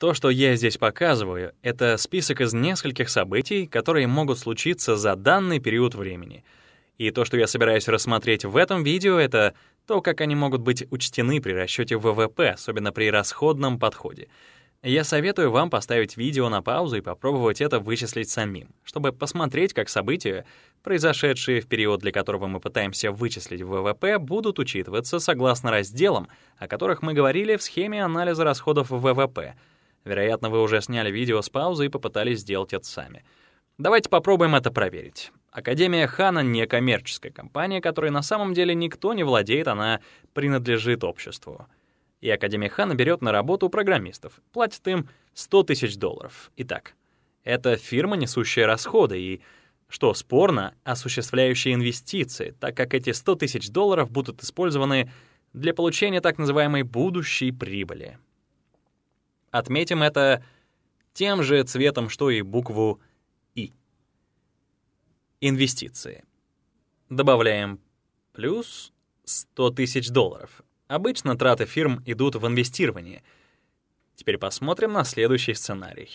То, что я здесь показываю, это список из нескольких событий, которые могут случиться за данный период времени. И то, что я собираюсь рассмотреть в этом видео, это то, как они могут быть учтены при расчете ВВП, особенно при расходном подходе. Я советую вам поставить видео на паузу и попробовать это вычислить самим, чтобы посмотреть, как события, произошедшие в период, для которого мы пытаемся вычислить ВВП, будут учитываться согласно разделам, о которых мы говорили в схеме анализа расходов ВВП — Вероятно, вы уже сняли видео с паузы и попытались сделать это сами. Давайте попробуем это проверить. Академия Хана — не коммерческая компания, которой на самом деле никто не владеет, она принадлежит обществу. И Академия Хана берет на работу программистов, платит им 100 тысяч долларов. Итак, это фирма, несущая расходы и, что спорно, осуществляющая инвестиции, так как эти 100 тысяч долларов будут использованы для получения так называемой будущей прибыли — Отметим это тем же цветом, что и букву «И». Инвестиции. Добавляем плюс 100 тысяч долларов. Обычно траты фирм идут в инвестирование. Теперь посмотрим на следующий сценарий.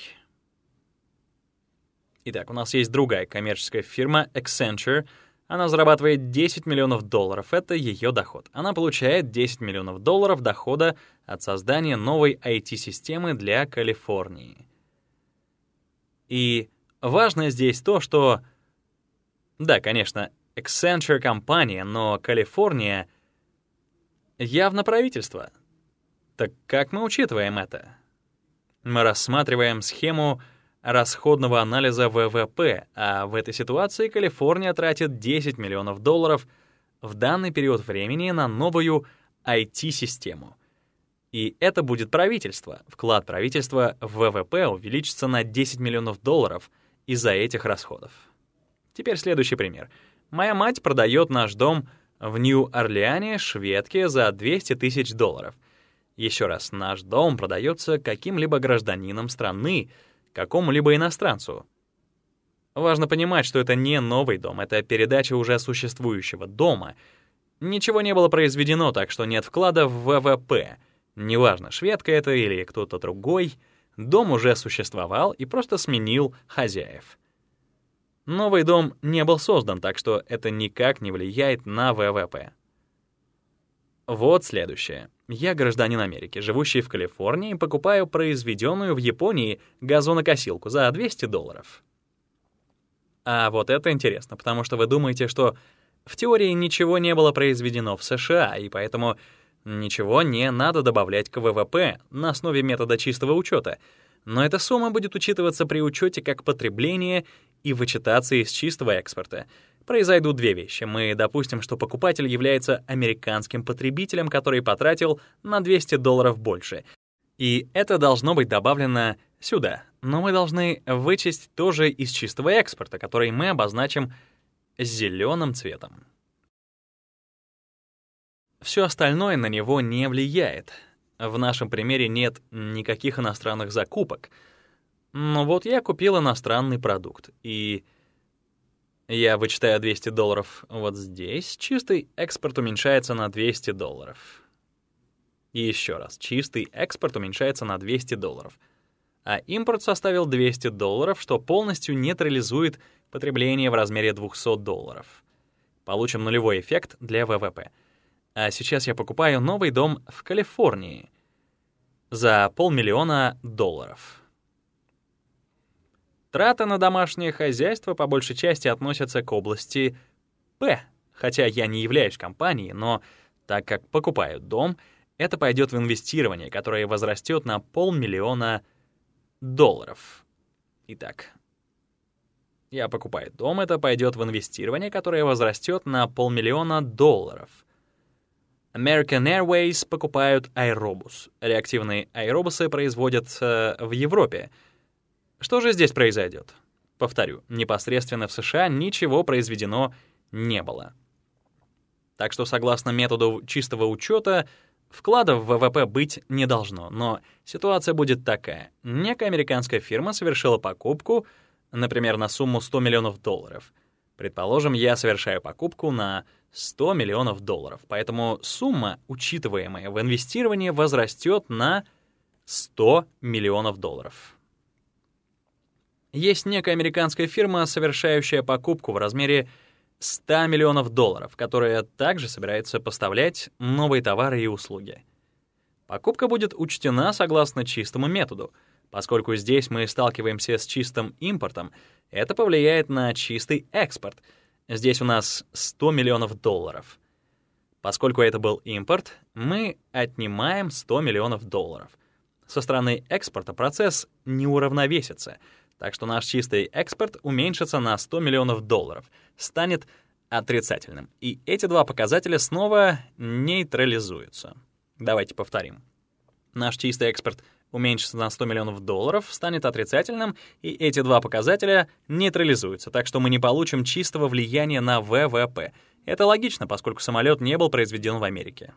Итак, у нас есть другая коммерческая фирма Accenture — она зарабатывает 10 миллионов долларов, это ее доход. Она получает 10 миллионов долларов дохода от создания новой IT-системы для Калифорнии. И важно здесь то, что... Да, конечно, Accenture — компания, но Калифорния — явно правительство. Так как мы учитываем это? Мы рассматриваем схему — расходного анализа ВВП, а в этой ситуации Калифорния тратит 10 миллионов долларов в данный период времени на новую IT-систему. И это будет правительство. Вклад правительства в ВВП увеличится на 10 миллионов долларов из-за этих расходов. Теперь следующий пример. Моя мать продает наш дом в Нью-Орлеане шведке за 200 тысяч долларов. Еще раз, наш дом продается каким-либо гражданином страны какому-либо иностранцу. Важно понимать, что это не новый дом, это передача уже существующего дома. Ничего не было произведено, так что нет вклада в ВВП. Неважно, шведка это или кто-то другой, дом уже существовал и просто сменил хозяев. Новый дом не был создан, так что это никак не влияет на ВВП. Вот следующее. Я гражданин Америки, живущий в Калифорнии, покупаю произведенную в Японии газонокосилку за 200 долларов. А вот это интересно, потому что вы думаете, что в теории ничего не было произведено в США, и поэтому ничего не надо добавлять к ВВП на основе метода чистого учета. Но эта сумма будет учитываться при учете как потребление и вычитаться из чистого экспорта — произойдут две вещи. Мы допустим, что покупатель является американским потребителем, который потратил на 200 долларов больше. И это должно быть добавлено сюда. Но мы должны вычесть тоже из чистого экспорта, который мы обозначим зеленым цветом. Все остальное на него не влияет. В нашем примере нет никаких иностранных закупок. Но вот я купил иностранный продукт, и я вычитаю 200 долларов вот здесь. Чистый экспорт уменьшается на 200 долларов. И еще раз. Чистый экспорт уменьшается на 200 долларов. А импорт составил 200 долларов, что полностью нейтрализует потребление в размере 200 долларов. Получим нулевой эффект для ВВП. А сейчас я покупаю новый дом в Калифорнии за полмиллиона долларов. Траты на домашнее хозяйство по большей части относятся к области П, хотя я не являюсь компанией, но так как покупаю дом, это пойдет в инвестирование, которое возрастет на полмиллиона долларов. Итак, я покупаю дом, это пойдет в инвестирование, которое возрастет на полмиллиона долларов. American Airways покупают аэробус. Реактивные аэробусы производят в Европе — что же здесь произойдет? Повторю, непосредственно в США ничего произведено не было. Так что, согласно методу чистого учета, вкладов в ВВП быть не должно, но ситуация будет такая. Некая американская фирма совершила покупку, например, на сумму 100 миллионов долларов. Предположим, я совершаю покупку на 100 миллионов долларов, поэтому сумма, учитываемая в инвестировании, возрастет на 100 миллионов долларов есть некая американская фирма, совершающая покупку в размере 100 миллионов долларов, которая также собирается поставлять новые товары и услуги. Покупка будет учтена согласно чистому методу. Поскольку здесь мы сталкиваемся с чистым импортом, это повлияет на чистый экспорт. Здесь у нас 100 миллионов долларов. Поскольку это был импорт, мы отнимаем 100 миллионов долларов. Со стороны экспорта процесс не уравновесится — так что наш чистый экспорт уменьшится на 100 миллионов долларов, станет отрицательным. И эти два показателя снова нейтрализуются. Давайте повторим. Наш чистый экспорт уменьшится на 100 миллионов долларов, станет отрицательным, и эти два показателя нейтрализуются, так что мы не получим чистого влияния на ВВП. Это логично, поскольку самолет не был произведен в Америке.